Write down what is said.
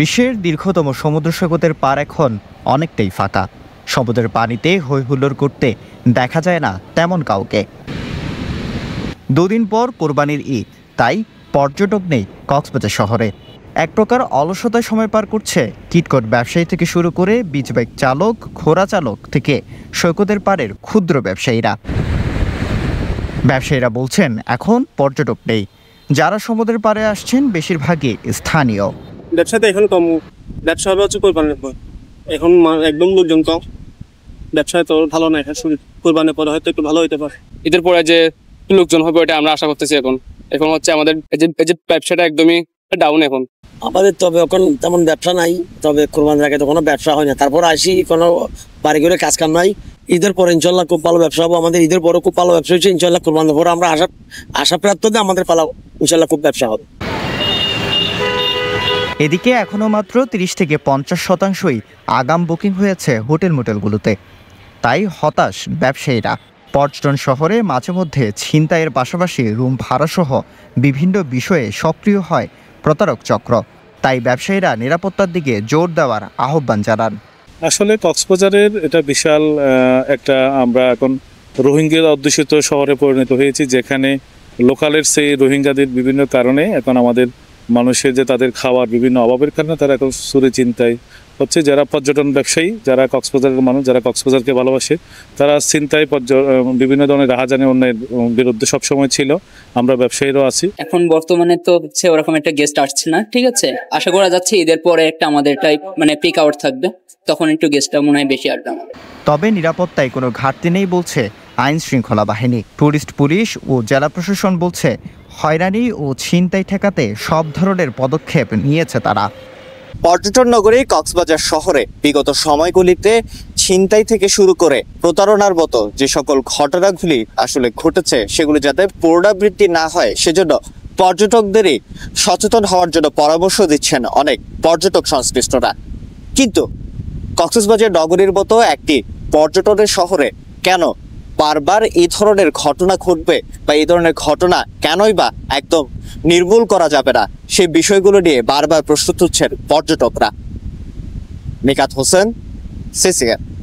বিশ্বের দীর্ঘতম সমুদ্র সৈকতের পার এখন অনেকটাই ফাঁকা সমুদ্রের পানিতে হৈ হুল্লোড় করতে দেখা যায় না তেমন কাউকে দুদিন পর কোরবানির ঈদ তাই পর্যটক নেই কক্সবাজার শহরে এক প্রকার অলসতায় সময় পার করছে কিটকট ব্যবসায়ী থেকে শুরু করে বীজ বাইক চালক ঘোড়া চালক থেকে সৈকতের পাড়ের ক্ষুদ্র ব্যবসায়ীরা ব্যবসায়ীরা বলছেন এখন পর্যটক নেই যারা সমুদ্রের পাড়ে আসছেন বেশিরভাগই স্থানীয় ব্যবসাতে এখন কম ব্যবসা হবে হচ্ছে কোরবানের পর এখন একদম লোকজন কম ব্যবসায় তো ভালো না এখন কোরবানের পরে হয়তো একটু ভালো হতে পারে ঈদের পরে যে লোকজন হবে ওটা আমরা আশা করতেছি এখন এখন হচ্ছে আমাদের এই যে ব্যবসাটা একদমই ডাউন এখন আমাদের তবে এখন তেমন ব্যবসা নাই তবে কোরবান রাখে তো কোনো ব্যবসা হয় না তারপর আসি কোনো বাড়ি করে কাজ কাম নাই ঈদের পরে ইনশাল্লাহ খুব ভালো ব্যবসা হবো আমাদের ঈদের পরে খুব ভালো ব্যবসা হয়েছে ইনশাল্লাহ কোরবান পরে আমরা আশা আশা প্রাপ্ত আমাদের পালা ইনশাল্লাহ খুব ব্যবসা হবে এদিকে এখনও মাত্র তিরিশ থেকে পঞ্চাশ শতাংশই আগাম বুকিং হয়েছে হোটেল মোটেলগুলোতে তাই হতাশ ব্যবসায়ীরা পর্যটন শহরে মাঝে মধ্যে ছিনতাইয়ের পাশাপাশি রুম ভাড়াসহ বিভিন্ন বিষয়ে সক্রিয় হয় প্রতারক চক্র তাই ব্যবসায়ীরা নিরাপত্তার দিকে জোর দেওয়ার আহ্বান জানান আসলে কক্সবাজারের এটা বিশাল একটা আমরা এখন রোহিঙ্গা অধ্যুষিত শহরে পরিণত হয়েছি যেখানে লোকালের সেই রোহিঙ্গাদের বিভিন্ন কারণে এখন আমাদের মানুষের যে তাদের খাওয়ার বিভিন্ন অভাবের কারণে তারা এখন সুরে চিন্তায় হচ্ছে যারা পর্যটন ব্যবসায়ী যারা কক্সবাজারের মানুষ যারা কক্সবাজারকে ভালোবাসে তারা চিন্তায় বিভিন্ন ধরনের রাহাজানি অন্যের বিরুদ্ধে সবসময় ছিল আমরা ব্যবসায়ীরাও আছি এখন বর্তমানে তো হচ্ছে ওরকম একটা গেস্ট আসছে না ঠিক আছে আশা করা যাচ্ছে ঈদের পরে একটা আমাদের টাইপ মানে পিক আউট থাকবে তখন একটু গেস্টটা মনে হয় বেশি আসবে তবে নিরাপত্তায় কোনো ঘাটতি নেই বলছে আইন শৃঙ্খলা বাহিনী টুরিস্ট পুলিশ ও জেলা প্রশাসন বলছে হয়রানি ও ছিনতাই ঠেকাতে সব ধরনের পদক্ষেপ নিয়েছে তারা পর্যটন নগরী কক্সবাজার শহরে বিগত সময়গুলিতে ছিনতাই থেকে শুরু করে প্রতারণার মতো যে সকল ঘটনাগুলি আসলে ঘটেছে সেগুলি যাতে পুনরাবৃত্তি না হয় সেজন্য পর্যটকদেরই সচেতন হওয়ার জন্য পরামর্শ দিচ্ছেন অনেক পর্যটক সংশ্লিষ্টরা কিন্তু কক্সবাজার নগরীর মতো একটি পর্যটনের শহরে কেন বারবার এই ধরনের ঘটনা ঘটবে বা এই ধরনের ঘটনা কেনই বা একদম নির্মূল করা যাবে না সেই বিষয়গুলো নিয়ে বারবার প্রস্তুত হচ্ছেন পর্যটকরা নিকাত হোসেন সিসিয়া